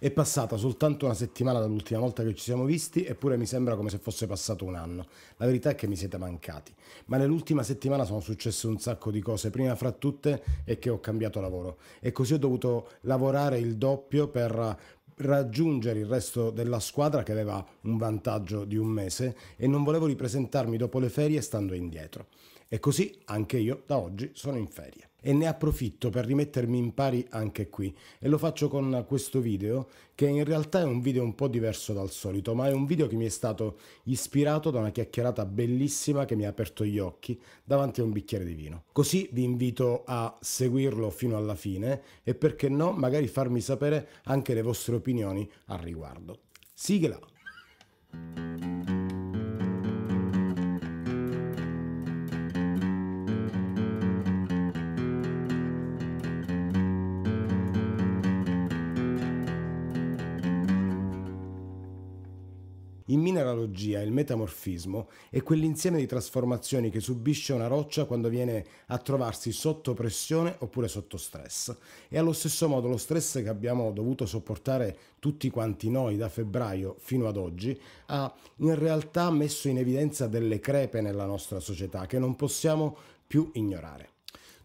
È passata soltanto una settimana dall'ultima volta che ci siamo visti, eppure mi sembra come se fosse passato un anno. La verità è che mi siete mancati. Ma nell'ultima settimana sono successe un sacco di cose. Prima fra tutte è che ho cambiato lavoro. E così ho dovuto lavorare il doppio per raggiungere il resto della squadra che aveva un vantaggio di un mese e non volevo ripresentarmi dopo le ferie stando indietro. E così anche io da oggi sono in ferie. E ne approfitto per rimettermi in pari anche qui e lo faccio con questo video che in realtà è un video un po' diverso dal solito ma è un video che mi è stato ispirato da una chiacchierata bellissima che mi ha aperto gli occhi davanti a un bicchiere di vino. Così vi invito a seguirlo fino alla fine e perché no magari farmi sapere anche le vostre opinioni al riguardo. Sigla! In mineralogia il metamorfismo è quell'insieme di trasformazioni che subisce una roccia quando viene a trovarsi sotto pressione oppure sotto stress. E allo stesso modo lo stress che abbiamo dovuto sopportare tutti quanti noi da febbraio fino ad oggi ha in realtà messo in evidenza delle crepe nella nostra società che non possiamo più ignorare.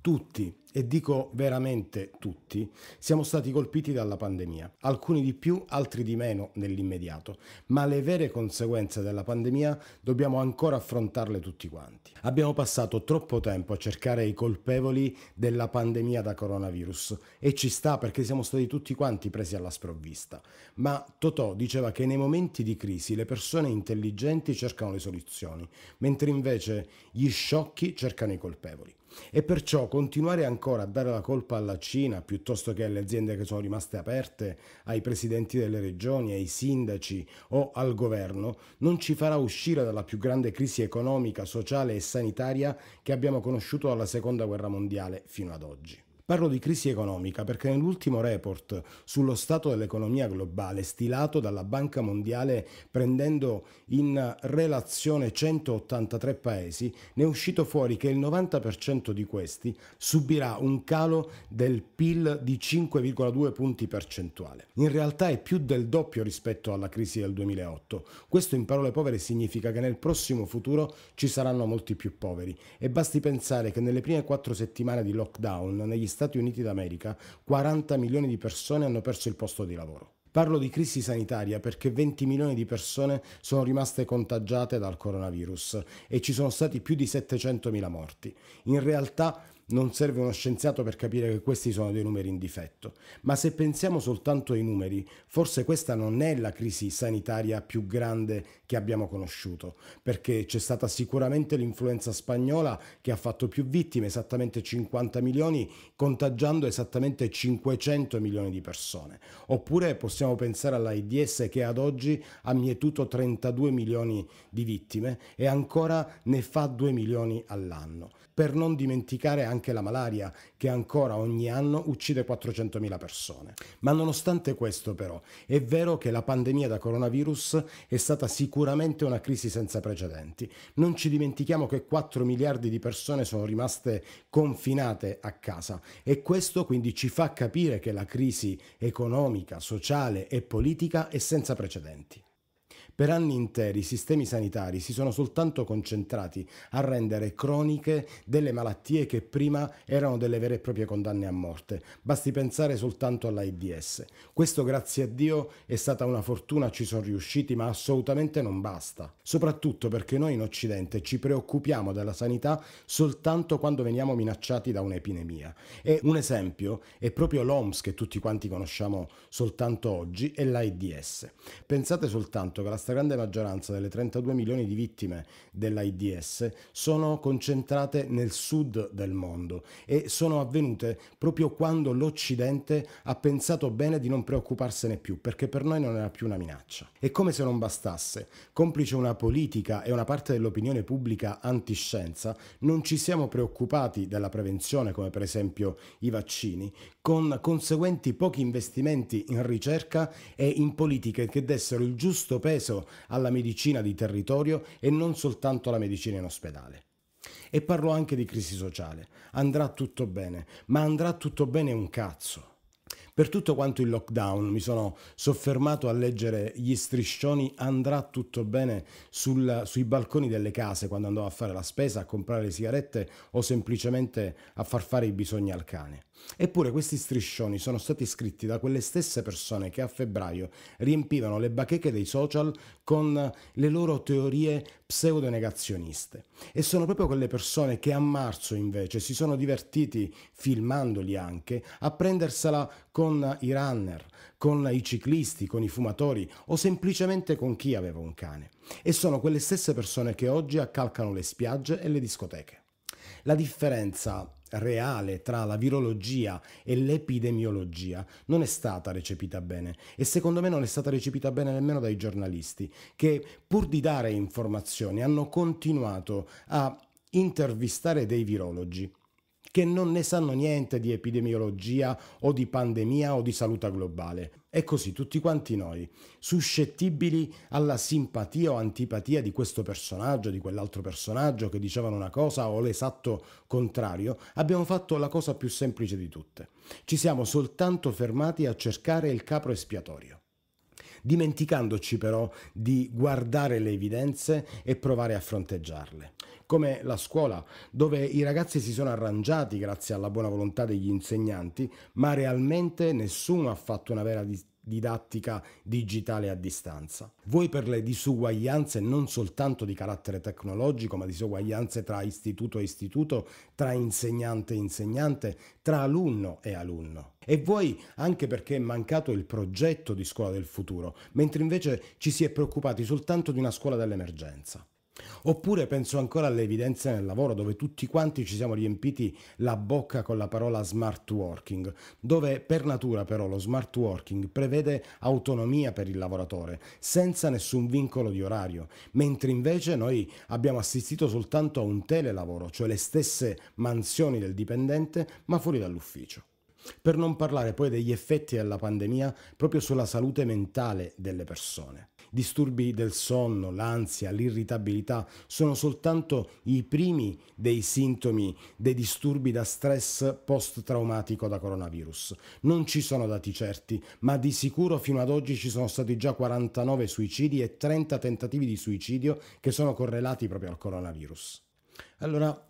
Tutti, e dico veramente tutti, siamo stati colpiti dalla pandemia, alcuni di più, altri di meno nell'immediato, ma le vere conseguenze della pandemia dobbiamo ancora affrontarle tutti quanti. Abbiamo passato troppo tempo a cercare i colpevoli della pandemia da coronavirus e ci sta perché siamo stati tutti quanti presi alla sprovvista, ma Totò diceva che nei momenti di crisi le persone intelligenti cercano le soluzioni, mentre invece gli sciocchi cercano i colpevoli e perciò continuare ancora a dare la colpa alla Cina piuttosto che alle aziende che sono rimaste aperte, ai presidenti delle regioni, ai sindaci o al governo non ci farà uscire dalla più grande crisi economica, sociale e sanitaria che abbiamo conosciuto dalla seconda guerra mondiale fino ad oggi. Parlo di crisi economica perché nell'ultimo report sullo stato dell'economia globale stilato dalla Banca Mondiale prendendo in relazione 183 paesi ne è uscito fuori che il 90% di questi subirà un calo del PIL di 5,2 punti percentuale. In realtà è più del doppio rispetto alla crisi del 2008. Questo in parole povere significa che nel prossimo futuro ci saranno molti più poveri e basti pensare che nelle prime quattro settimane di lockdown negli Stati Stati Uniti d'America 40 milioni di persone hanno perso il posto di lavoro. Parlo di crisi sanitaria perché 20 milioni di persone sono rimaste contagiate dal coronavirus e ci sono stati più di 700 mila morti. In realtà non serve uno scienziato per capire che questi sono dei numeri in difetto, ma se pensiamo soltanto ai numeri, forse questa non è la crisi sanitaria più grande che abbiamo conosciuto, perché c'è stata sicuramente l'influenza spagnola che ha fatto più vittime, esattamente 50 milioni, contagiando esattamente 500 milioni di persone. Oppure possiamo pensare all'AIDS che ad oggi ha mietuto 32 milioni di vittime e ancora ne fa 2 milioni all'anno per non dimenticare anche la malaria che ancora ogni anno uccide 400.000 persone. Ma nonostante questo però è vero che la pandemia da coronavirus è stata sicuramente una crisi senza precedenti. Non ci dimentichiamo che 4 miliardi di persone sono rimaste confinate a casa e questo quindi ci fa capire che la crisi economica, sociale e politica è senza precedenti. Per anni interi i sistemi sanitari si sono soltanto concentrati a rendere croniche delle malattie che prima erano delle vere e proprie condanne a morte. Basti pensare soltanto all'AIDS. Questo grazie a Dio è stata una fortuna, ci sono riusciti, ma assolutamente non basta. Soprattutto perché noi in Occidente ci preoccupiamo della sanità soltanto quando veniamo minacciati da un'epidemia. E un esempio è proprio l'OMS che tutti quanti conosciamo soltanto oggi e l'AIDS. Pensate soltanto che la stragrande maggioranza delle 32 milioni di vittime dell'AIDS sono concentrate nel sud del mondo e sono avvenute proprio quando l'Occidente ha pensato bene di non preoccuparsene più, perché per noi non era più una minaccia. E come se non bastasse, complice una politica e una parte dell'opinione pubblica antiscienza, non ci siamo preoccupati della prevenzione, come per esempio i vaccini, con conseguenti pochi investimenti in ricerca e in politiche che dessero il giusto peso alla medicina di territorio e non soltanto alla medicina in ospedale. E parlo anche di crisi sociale. Andrà tutto bene, ma andrà tutto bene un cazzo. Per tutto quanto il lockdown mi sono soffermato a leggere gli striscioni andrà tutto bene sul, sui balconi delle case quando andavo a fare la spesa, a comprare le sigarette o semplicemente a far fare i bisogni al cane. Eppure questi striscioni sono stati scritti da quelle stesse persone che a febbraio riempivano le bacheche dei social con le loro teorie pseudonegazioniste. E sono proprio quelle persone che a marzo invece si sono divertiti, filmandoli anche, a prendersela con i runner, con i ciclisti, con i fumatori o semplicemente con chi aveva un cane. E sono quelle stesse persone che oggi accalcano le spiagge e le discoteche. La differenza reale tra la virologia e l'epidemiologia non è stata recepita bene e secondo me non è stata recepita bene nemmeno dai giornalisti che pur di dare informazioni hanno continuato a intervistare dei virologi che non ne sanno niente di epidemiologia o di pandemia o di salute globale. E così tutti quanti noi, suscettibili alla simpatia o antipatia di questo personaggio, di quell'altro personaggio che dicevano una cosa o l'esatto contrario, abbiamo fatto la cosa più semplice di tutte. Ci siamo soltanto fermati a cercare il capro espiatorio dimenticandoci però di guardare le evidenze e provare a fronteggiarle come la scuola, dove i ragazzi si sono arrangiati grazie alla buona volontà degli insegnanti, ma realmente nessuno ha fatto una vera didattica digitale a distanza. Voi per le disuguaglianze non soltanto di carattere tecnologico, ma disuguaglianze tra istituto e istituto, tra insegnante e insegnante, tra alunno e alunno. E voi anche perché è mancato il progetto di scuola del futuro, mentre invece ci si è preoccupati soltanto di una scuola dell'emergenza. Oppure penso ancora alle evidenze nel lavoro dove tutti quanti ci siamo riempiti la bocca con la parola smart working, dove per natura però lo smart working prevede autonomia per il lavoratore, senza nessun vincolo di orario, mentre invece noi abbiamo assistito soltanto a un telelavoro, cioè le stesse mansioni del dipendente ma fuori dall'ufficio. Per non parlare poi degli effetti della pandemia proprio sulla salute mentale delle persone. Disturbi del sonno, l'ansia, l'irritabilità sono soltanto i primi dei sintomi dei disturbi da stress post-traumatico da coronavirus. Non ci sono dati certi, ma di sicuro fino ad oggi ci sono stati già 49 suicidi e 30 tentativi di suicidio che sono correlati proprio al coronavirus. Allora,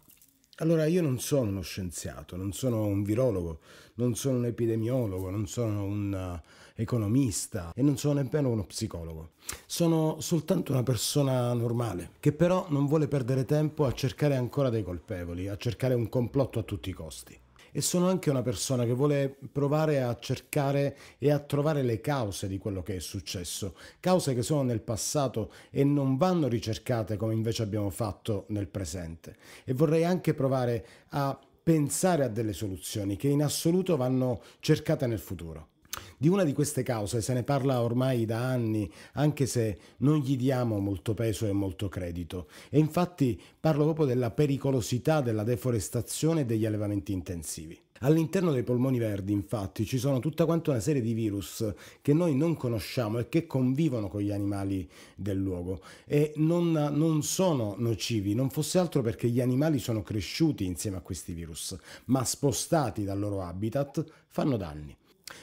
allora, io non sono uno scienziato, non sono un virologo, non sono un epidemiologo, non sono un economista e non sono nemmeno uno psicologo. Sono soltanto una persona normale, che però non vuole perdere tempo a cercare ancora dei colpevoli, a cercare un complotto a tutti i costi e sono anche una persona che vuole provare a cercare e a trovare le cause di quello che è successo, cause che sono nel passato e non vanno ricercate come invece abbiamo fatto nel presente. E vorrei anche provare a pensare a delle soluzioni che in assoluto vanno cercate nel futuro. Di una di queste cause se ne parla ormai da anni, anche se non gli diamo molto peso e molto credito. E infatti parlo proprio della pericolosità della deforestazione e degli allevamenti intensivi. All'interno dei polmoni verdi, infatti, ci sono tutta quanta una serie di virus che noi non conosciamo e che convivono con gli animali del luogo e non, non, sono nocivi, non fosse altro perché gli animali sono cresciuti insieme a questi virus, ma spostati dal loro habitat fanno danni.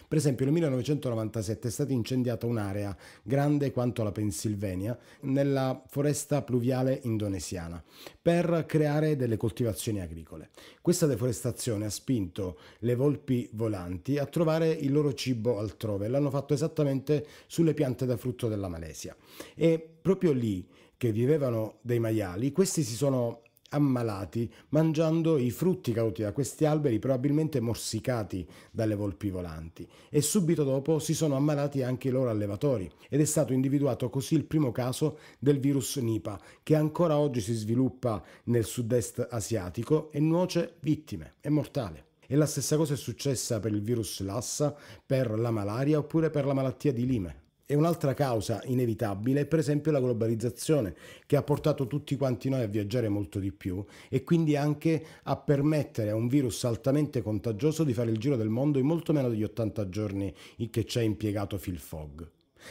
Per esempio nel 1997 è stata incendiata un'area grande quanto la Pennsylvania nella foresta pluviale indonesiana per creare delle coltivazioni agricole. Questa deforestazione ha spinto le volpi volanti a trovare il loro cibo altrove, l'hanno fatto esattamente sulle piante da frutto della Malesia e proprio lì che vivevano dei maiali, questi si sono ammalati mangiando i frutti caduti da questi alberi probabilmente morsicati dalle volpi volanti e subito dopo si sono ammalati anche i loro allevatori ed è stato individuato così il primo caso del virus Nipa che ancora oggi si sviluppa nel sud-est asiatico e nuoce vittime, è mortale. E la stessa cosa è successa per il virus Lassa, per la malaria oppure per la malattia di Lime. E un'altra causa inevitabile è per esempio la globalizzazione, che ha portato tutti quanti noi a viaggiare molto di più e quindi anche a permettere a un virus altamente contagioso di fare il giro del mondo in molto meno degli 80 giorni che ci ha impiegato Phil Fogg.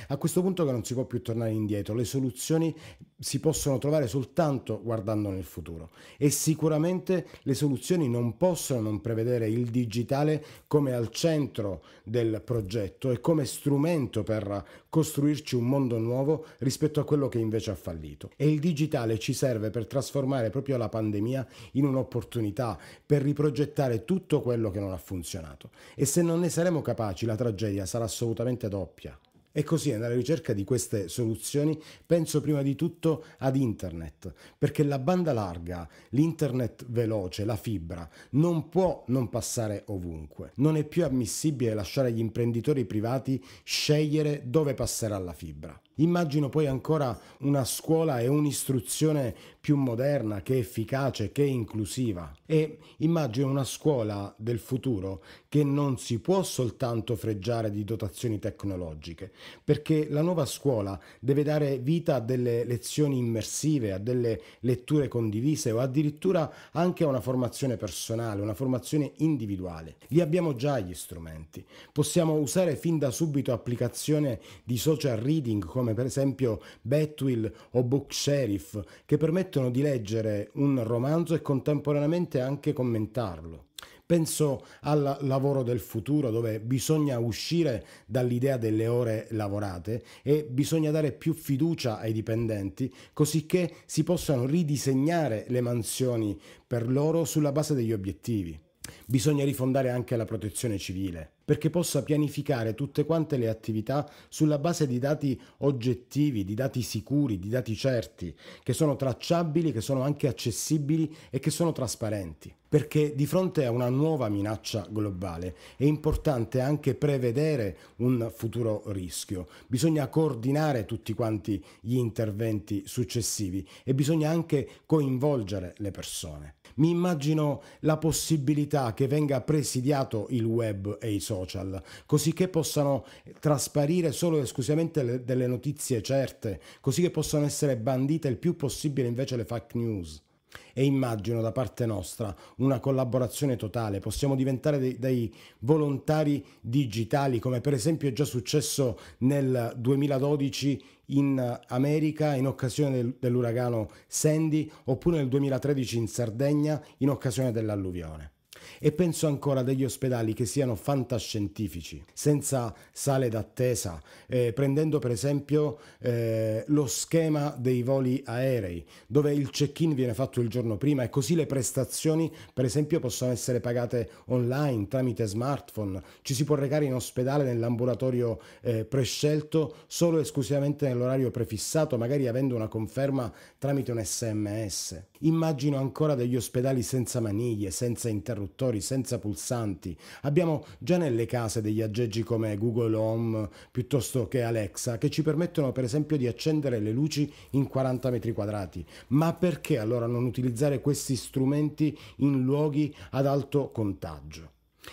A questo punto che non si può più tornare indietro, le soluzioni si possono trovare soltanto guardando nel futuro e sicuramente le soluzioni non possono non prevedere il digitale come al centro del progetto e come strumento per costruirci un mondo nuovo rispetto a quello che invece ha fallito. E il digitale ci serve per trasformare proprio la pandemia in un'opportunità, per riprogettare tutto quello che non ha funzionato. E se non ne saremo capaci la tragedia sarà assolutamente doppia. E così nella ricerca di queste soluzioni penso prima di tutto ad internet, perché la banda larga, l'internet veloce, la fibra, non può non passare ovunque. Non è più ammissibile lasciare agli imprenditori privati scegliere dove passerà la fibra. Immagino poi ancora una scuola e un'istruzione più moderna, che è efficace, che è inclusiva. E immagino una scuola del futuro che non si può soltanto freggiare di dotazioni tecnologiche, perché la nuova scuola deve dare vita a delle lezioni immersive, a delle letture condivise o addirittura anche a una formazione personale, una formazione individuale. Li abbiamo già gli strumenti. Possiamo usare fin da subito applicazioni di social reading come per esempio Betwill o Book Sheriff che permettono di leggere un romanzo e contemporaneamente anche commentarlo. Penso al lavoro del futuro dove bisogna uscire dall'idea delle ore lavorate e bisogna dare più fiducia ai dipendenti cosicché si possano ridisegnare le mansioni per loro sulla base degli obiettivi. Bisogna rifondare anche la protezione civile, perché possa pianificare tutte quante le attività sulla base di dati oggettivi, di dati sicuri, di dati certi, che sono tracciabili, che sono anche accessibili e che sono trasparenti. Perché di fronte a una nuova minaccia globale è importante anche prevedere un futuro rischio. Bisogna coordinare tutti quanti gli interventi successivi e bisogna anche coinvolgere le persone mi immagino la possibilità che venga presidiato il web e i social, così che possano trasparire solo e esclusivamente le, delle notizie certe, così che possano essere bandite il più possibile invece le fake news. E immagino da parte nostra una collaborazione totale. Possiamo diventare dei, dei volontari digitali, come per esempio è già successo nel 2012 in America in occasione del, dell'uragano Sandy, oppure nel 2013 in Sardegna in occasione dell'alluvione. E penso ancora a degli ospedali che siano fantascientifici, senza sale d'attesa, eh, prendendo per esempio eh, lo schema dei voli aerei, dove il check-in viene fatto il giorno prima e così le prestazioni per esempio possono essere pagate online tramite smartphone, ci si può recare in ospedale nell'ambulatorio eh, prescelto solo esclusivamente nell'orario prefissato, magari avendo una conferma tramite un sms. Immagino ancora degli ospedali senza maniglie, senza interruzioni interruttori senza pulsanti, abbiamo già nelle case degli aggeggi come Google Home piuttosto che Alexa che ci permettono per esempio di accendere le luci in 40 metri quadrati. Ma perché allora non utilizzare questi strumenti in luoghi ad alto contagio?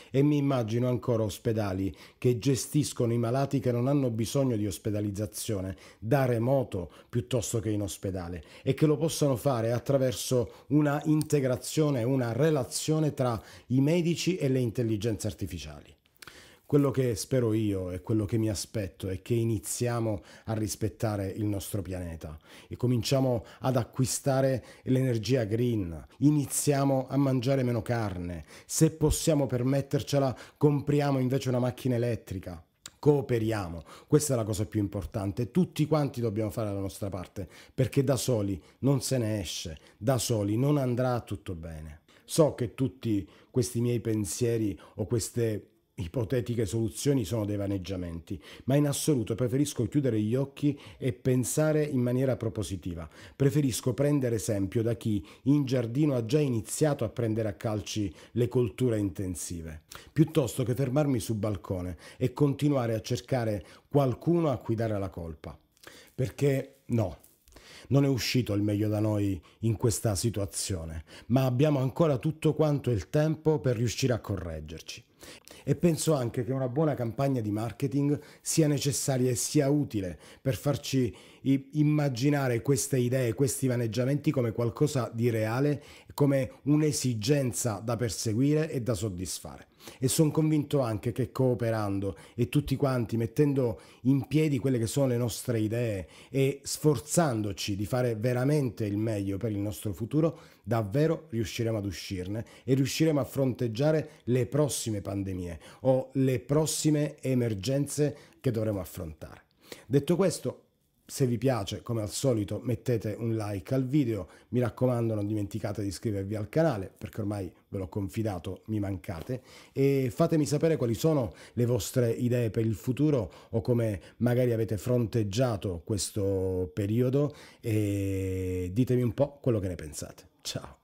E mi immagino ancora ospedali che gestiscono i malati che non hanno bisogno di ospedalizzazione, da remoto piuttosto che in ospedale, e che lo possano fare attraverso una integrazione, una relazione tra i medici e le intelligenze artificiali. Quello che spero io e quello che mi aspetto è che iniziamo a rispettare il nostro pianeta e cominciamo ad acquistare l'energia green, iniziamo a mangiare meno carne, se possiamo permettercela compriamo invece una macchina elettrica, cooperiamo. Questa è la cosa più importante. Tutti quanti dobbiamo fare la nostra parte, perché da soli non se ne esce, da soli non andrà tutto bene. So che tutti questi miei pensieri o queste ipotetiche soluzioni sono dei vaneggiamenti, ma in assoluto preferisco chiudere gli occhi e pensare in maniera propositiva. Preferisco prendere esempio da chi in giardino ha già iniziato a prendere a calci le colture intensive, piuttosto che fermarmi sul balcone e continuare a cercare qualcuno a cui dare la colpa. Perché no, non è uscito il meglio da noi in questa situazione, ma abbiamo ancora tutto quanto il tempo per riuscire a correggerci. E penso anche che una buona campagna di marketing sia necessaria e sia utile per farci immaginare queste idee, questi vaneggiamenti come qualcosa di reale, come un'esigenza da perseguire e da soddisfare. E sono convinto anche che cooperando e tutti quanti mettendo in piedi quelle che sono le nostre idee e sforzandoci di fare veramente il meglio per il nostro futuro, davvero riusciremo ad uscirne e riusciremo a fronteggiare le prossime pandemie o le prossime emergenze che dovremo affrontare. Detto questo, se vi piace, come al solito, mettete un like al video, mi raccomando non dimenticate di iscrivervi al canale, perché ormai ve l'ho confidato, mi mancate, e fatemi sapere quali sono le vostre idee per il futuro o come magari avete fronteggiato questo periodo e ditemi un po' quello che ne pensate. Ciao!